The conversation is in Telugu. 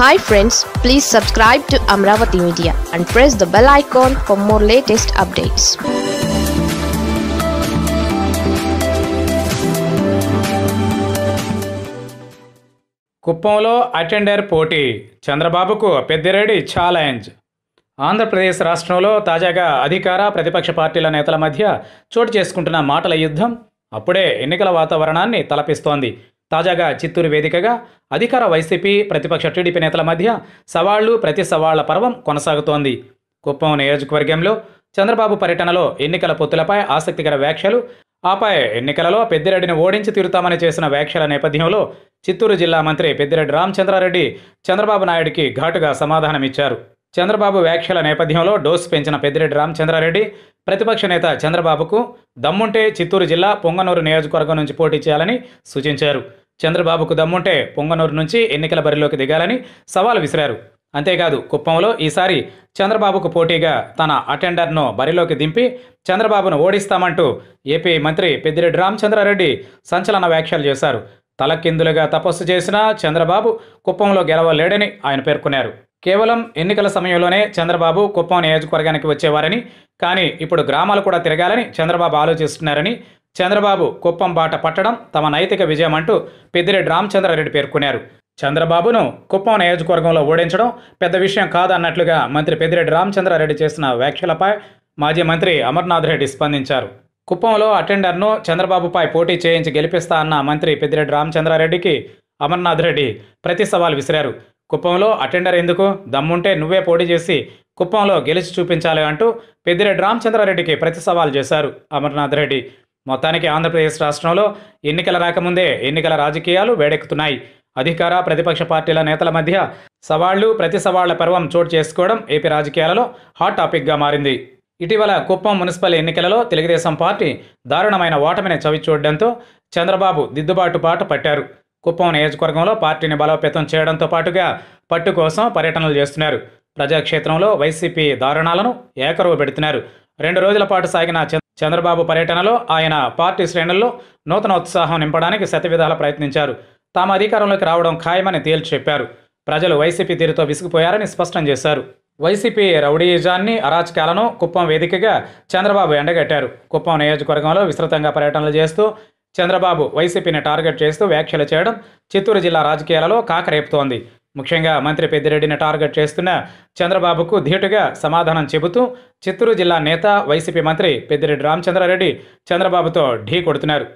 hi friends please subscribe to Amaravati media and press the bell icon for more latest updates కుప్పంలో అటెండర్ పోటీ చంద్రబాబుకు పెద్దిరెడ్డి ఛాలెంజ్ ఆంధ్రప్రదేశ్ రాష్ట్రంలో తాజాగా అధికార ప్రతిపక్ష పార్టీల నేతల మధ్య చోటు చేసుకుంటున్న మాటల యుద్ధం అప్పుడే ఎన్నికల వాతావరణాన్ని తలపిస్తోంది తాజాగా చిత్తూరు వేదికగా అధికార వైసీపీ ప్రతిపక్ష టీడీపీ నేతల మధ్య సవాళ్లు ప్రతి సవాళ్ల పర్వం కొనసాగుతోంది కుప్పం నియోజకవర్గంలో చంద్రబాబు పర్యటనలో ఎన్నికల పొత్తులపై ఆసక్తికర వ్యాఖ్యలు ఆపై ఎన్నికలలో పెద్దిరెడ్డిని ఓడించి తీరుతామని చేసిన వ్యాఖ్యల నేపథ్యంలో చిత్తూరు జిల్లా మంత్రి పెద్దిరెడ్డి రామచంద్రారెడ్డి చంద్రబాబు నాయుడికి ఘాటుగా సమాధానమిచ్చారు చంద్రబాబు వ్యాఖ్యల నేపథ్యంలో డోస్ పెంచిన పెద్దిరెడ్డి రామచంద్రారెడ్డి ప్రతిపక్ష నేత చంద్రబాబుకు దమ్ముంటే చిత్తూరు జిల్లా పొంగనూరు నియోజకవర్గం నుంచి పోటీ చేయాలని సూచించారు చంద్రబాబుకు దమ్ముంటే పొంగనూరు నుంచి ఎన్నికల బరిలోకి దిగాలని సవాల్ విసిరారు అంతేకాదు కుప్పంలో ఈసారి చంద్రబాబుకు పోటీగా తన అటెండర్ను బరిలోకి దింపి చంద్రబాబును ఓడిస్తామంటూ ఏపీ మంత్రి పెద్దిరెడ్డి రామచంద్రారెడ్డి సంచలన వ్యాఖ్యలు చేశారు తలకిందులుగా తపస్సు చేసిన చంద్రబాబు కుప్పంలో గెలవలేడని ఆయన పేర్కొన్నారు కేవలం ఎన్నికల సమయంలోనే చంద్రబాబు కుప్పం నియోజకవర్గానికి వచ్చేవారని కానీ ఇప్పుడు గ్రామాలు కూడా తిరగాలని చంద్రబాబు ఆలోచిస్తున్నారని చంద్రబాబు కుప్పం బాట పట్టడం తమ నైతిక విజయం అంటూ పెద్దిరెడ్డి రామచంద్రారెడ్డి పేర్కొన్నారు చంద్రబాబును కుప్పం నియోజకవర్గంలో ఓడించడం పెద్ద విషయం కాదన్నట్లుగా మంత్రి పెద్దిరెడ్డి రామచంద్రారెడ్డి చేసిన వ్యాఖ్యలపై మాజీ మంత్రి అమర్నాథ్ రెడ్డి స్పందించారు కుప్పంలో అటెండర్ను చంద్రబాబుపై పోటీ చేయించి గెలిపిస్తా అన్న మంత్రి పెద్దిరెడ్డి రామచంద్రారెడ్డికి అమర్నాథ్ రెడ్డి ప్రతి సవాల్ విసిరారు కుప్పంలో అటెండర్ ఎందుకు దమ్ముంటే నువ్వే పోటీ చేసి కుప్పంలో గెలిచి చూపించాలి అంటూ పెద్దిరెడ్డి రామచంద్రారెడ్డికి ప్రతి సవాల్ చేశారు అమర్నాథ్ రెడ్డి మొత్తానికి ఆంధ్రప్రదేశ్ రాష్ట్రంలో ఎన్నికల రాకముందే ఎన్నికల రాజకీయాలు వేడెక్కుతున్నాయి అధికార ప్రతిపక్ష పార్టీల నేతల మధ్య సవాళ్లు ప్రతి సవాళ్ల పర్వం చోటు చేసుకోవడం ఏపీ రాజకీయాలలో హాట్ టాపిక్గా మారింది ఇటీవల కుప్పం మున్సిపల్ ఎన్నికలలో తెలుగుదేశం పార్టీ దారుణమైన ఓటమిని చవిచూడడంతో చంద్రబాబు దిద్దుబాటు పాట పట్టారు కుప్పం నియోజకవర్గంలో పార్టీని బలోపేతం చేయడంతో పాటుగా పట్టు కోసం పర్యటనలు చేస్తున్నారు ప్రజాక్షేత్రంలో వైసీపీ దారుణాలను ఏకరువు పెడుతున్నారు రెండు రోజుల పాటు సాగిన చంద్రబాబు పర్యటనలో ఆయన పార్టీ శ్రేణుల్లో నూతన ఉత్సాహం నింపడానికి శతవిధాల ప్రయత్నించారు తాము అధికారంలోకి రావడం ఖాయమని తేల్చి చెప్పారు ప్రజలు వైసీపీ తీరుతో విసిగిపోయారని స్పష్టం చేశారు వైసీపీ రౌడీజాన్ని అరాచకాలను కుప్పం వేదికగా చంద్రబాబు ఎండగట్టారు కుప్పం నియోజకవర్గంలో విస్తృతంగా పర్యటనలు చేస్తూ చంద్రబాబు వైసీపీని టార్గెట్ చేస్తూ వ్యాఖ్యలు చేయడం చిత్తూరు జిల్లా రాజకీయాలలో కాకరేపుతోంది ముఖ్యంగా మంత్రి పెద్దిరెడ్డిని టార్గెట్ చేస్తున్న చంద్రబాబుకు ధీటుగా సమాధానం చెబుతూ చిత్తూరు జిల్లా నేత వైసీపీ మంత్రి పెద్దిరెడ్డి రామచంద్రారెడ్డి చంద్రబాబుతో ఢీ కొడుతున్నారు